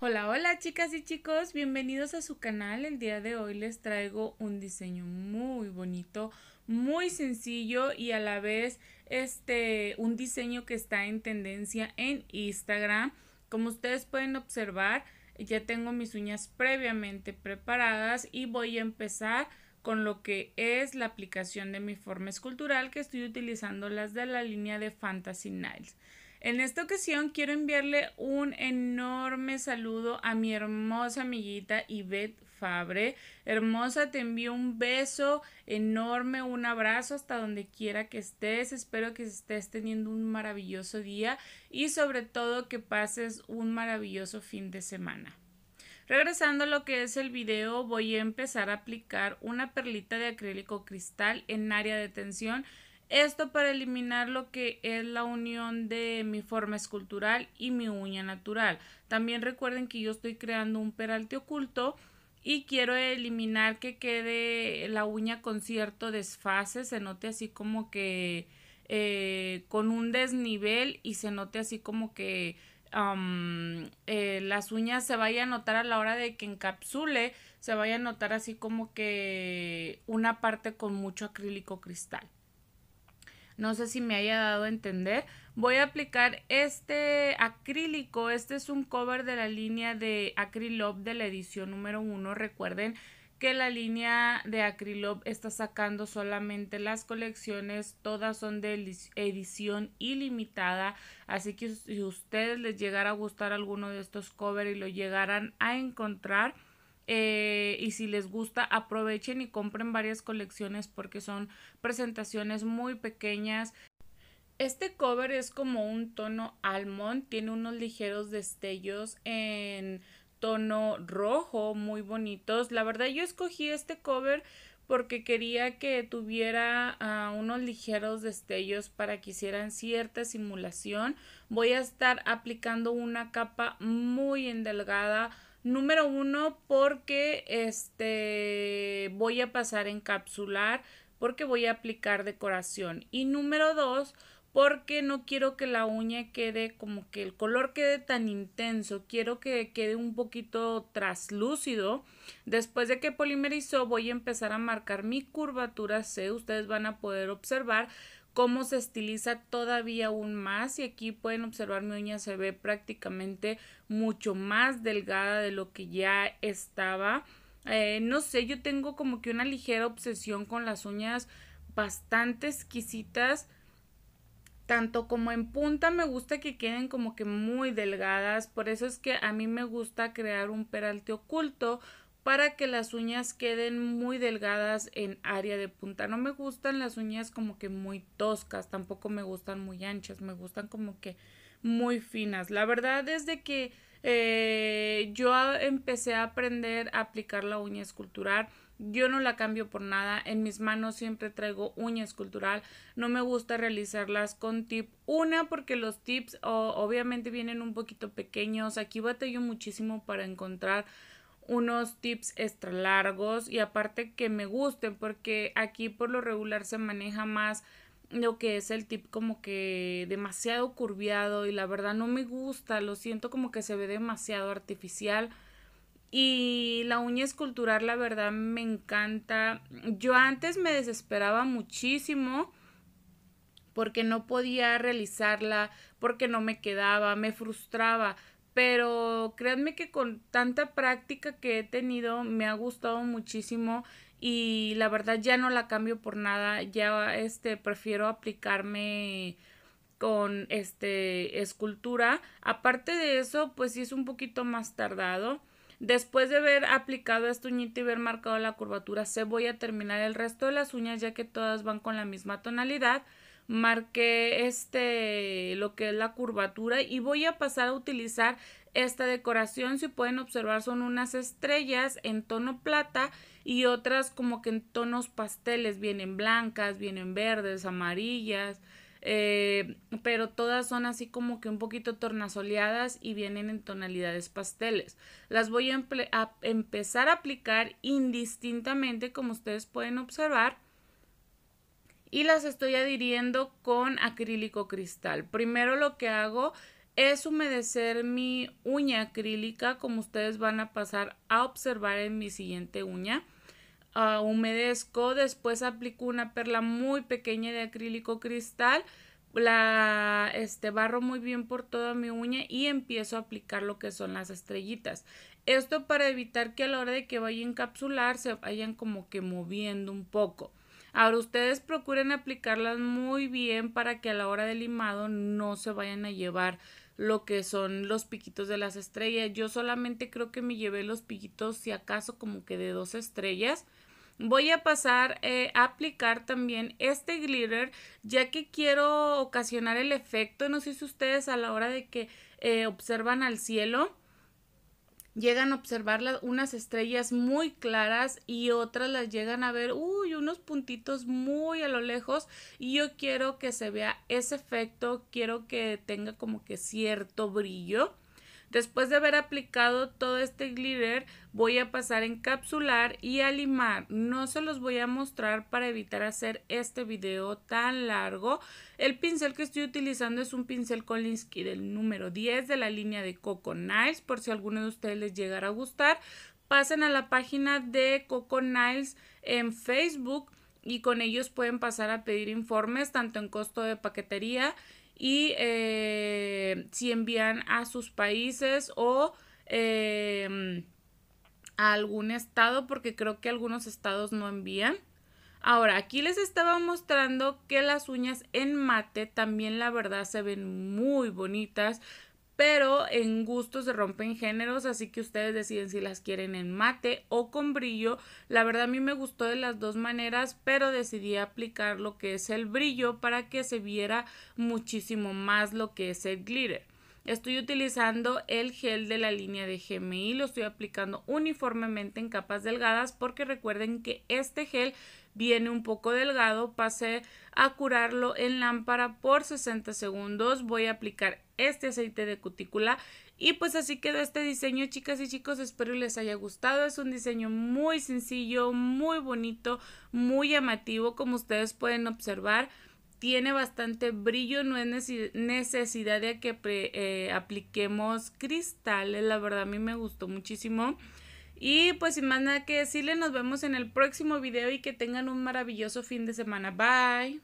Hola, hola chicas y chicos, bienvenidos a su canal. El día de hoy les traigo un diseño muy bonito, muy sencillo y a la vez este un diseño que está en tendencia en Instagram. Como ustedes pueden observar, ya tengo mis uñas previamente preparadas y voy a empezar con lo que es la aplicación de mi forma escultural que estoy utilizando las de la línea de Fantasy Niles. En esta ocasión quiero enviarle un enorme saludo a mi hermosa amiguita Yvette Fabre. Hermosa, te envío un beso enorme, un abrazo hasta donde quiera que estés. Espero que estés teniendo un maravilloso día y sobre todo que pases un maravilloso fin de semana. Regresando a lo que es el video, voy a empezar a aplicar una perlita de acrílico cristal en área de tensión. Esto para eliminar lo que es la unión de mi forma escultural y mi uña natural. También recuerden que yo estoy creando un peralte oculto y quiero eliminar que quede la uña con cierto desfase, se note así como que eh, con un desnivel y se note así como que eh, las uñas se vaya a notar a la hora de que encapsule, se vaya a notar así como que una parte con mucho acrílico cristal. No sé si me haya dado a entender. Voy a aplicar este acrílico. Este es un cover de la línea de Acrílo de la edición número 1. Recuerden que la línea de Acrylop está sacando solamente las colecciones, todas son de edición ilimitada, así que si ustedes les llegara a gustar alguno de estos covers y lo llegaran a encontrar, eh, y si les gusta aprovechen y compren varias colecciones porque son presentaciones muy pequeñas este cover es como un tono almón. tiene unos ligeros destellos en tono rojo, muy bonitos. La verdad yo escogí este cover porque quería que tuviera ah, unos ligeros destellos para que hicieran cierta simulación. Voy a estar aplicando una capa muy endelgada. Número uno, porque este voy a pasar a encapsular, porque voy a aplicar decoración. Y número dos, porque no quiero que la uña quede como que el color quede tan intenso, quiero que quede un poquito traslúcido. Después de que polimerizó voy a empezar a marcar mi curvatura C, ustedes van a poder observar cómo se estiliza todavía aún más y aquí pueden observar mi uña se ve prácticamente mucho más delgada de lo que ya estaba. Eh, no sé, yo tengo como que una ligera obsesión con las uñas bastante exquisitas tanto como en punta me gusta que queden como que muy delgadas, por eso es que a mí me gusta crear un peralte oculto para que las uñas queden muy delgadas en área de punta. No me gustan las uñas como que muy toscas, tampoco me gustan muy anchas, me gustan como que muy finas. La verdad desde que eh, yo empecé a aprender a aplicar la uña escultural, yo no la cambio por nada. En mis manos siempre traigo uñas escultural. No me gusta realizarlas con tip. Una, porque los tips obviamente vienen un poquito pequeños. Aquí batallo muchísimo para encontrar unos tips extra largos y aparte que me gusten porque aquí por lo regular se maneja más lo que es el tip como que demasiado curviado y la verdad no me gusta, lo siento como que se ve demasiado artificial. Y la uña escultural, la verdad, me encanta. Yo antes me desesperaba muchísimo porque no podía realizarla, porque no me quedaba, me frustraba. Pero créanme que con tanta práctica que he tenido, me ha gustado muchísimo y la verdad ya no la cambio por nada. Ya este, prefiero aplicarme con este escultura. Aparte de eso, pues sí es un poquito más tardado Después de haber aplicado esta uñita y haber marcado la curvatura, se voy a terminar el resto de las uñas ya que todas van con la misma tonalidad. Marqué este, lo que es la curvatura y voy a pasar a utilizar esta decoración. Si pueden observar son unas estrellas en tono plata y otras como que en tonos pasteles. Vienen blancas, vienen verdes, amarillas, eh, pero todas son así como que un poquito tornasoleadas y vienen en tonalidades pasteles. Las voy a empezar a aplicar indistintamente como ustedes pueden observar y las estoy adhiriendo con acrílico cristal. Primero lo que hago es humedecer mi uña acrílica como ustedes van a pasar a observar en mi siguiente uña humedezco, después aplico una perla muy pequeña de acrílico cristal, la este barro muy bien por toda mi uña y empiezo a aplicar lo que son las estrellitas. Esto para evitar que a la hora de que vaya a encapsular se vayan como que moviendo un poco. Ahora ustedes procuren aplicarlas muy bien para que a la hora del limado no se vayan a llevar lo que son los piquitos de las estrellas. Yo solamente creo que me llevé los piquitos, si acaso, como que de dos estrellas. Voy a pasar eh, a aplicar también este glitter, ya que quiero ocasionar el efecto, no sé si ustedes a la hora de que eh, observan al cielo, llegan a observar unas estrellas muy claras y otras las llegan a ver, uy, unos puntitos muy a lo lejos y yo quiero que se vea ese efecto, quiero que tenga como que cierto brillo. Después de haber aplicado todo este glitter, voy a pasar a encapsular y a limar. No se los voy a mostrar para evitar hacer este video tan largo. El pincel que estoy utilizando es un pincel Kolinsky del número 10 de la línea de Coco Niles, por si alguno de ustedes les llegara a gustar. Pasen a la página de Coco Niles en Facebook y con ellos pueden pasar a pedir informes tanto en costo de paquetería y eh, si envían a sus países o em, a algún estado, porque creo que algunos estados no envían. Ahora, aquí les estaba mostrando que las uñas en mate también la verdad se ven muy bonitas pero en gusto se rompen géneros, así que ustedes deciden si las quieren en mate o con brillo. La verdad a mí me gustó de las dos maneras, pero decidí aplicar lo que es el brillo para que se viera muchísimo más lo que es el glitter. Estoy utilizando el gel de la línea de GMI, lo estoy aplicando uniformemente en capas delgadas porque recuerden que este gel viene un poco delgado, pasé a curarlo en lámpara por 60 segundos. Voy a aplicar este aceite de cutícula y pues así quedó este diseño, chicas y chicos, espero les haya gustado. Es un diseño muy sencillo, muy bonito, muy llamativo, como ustedes pueden observar. Tiene bastante brillo, no es necesidad de que eh, apliquemos cristales, la verdad a mí me gustó muchísimo. Y pues sin más nada que decirle, nos vemos en el próximo video y que tengan un maravilloso fin de semana. Bye.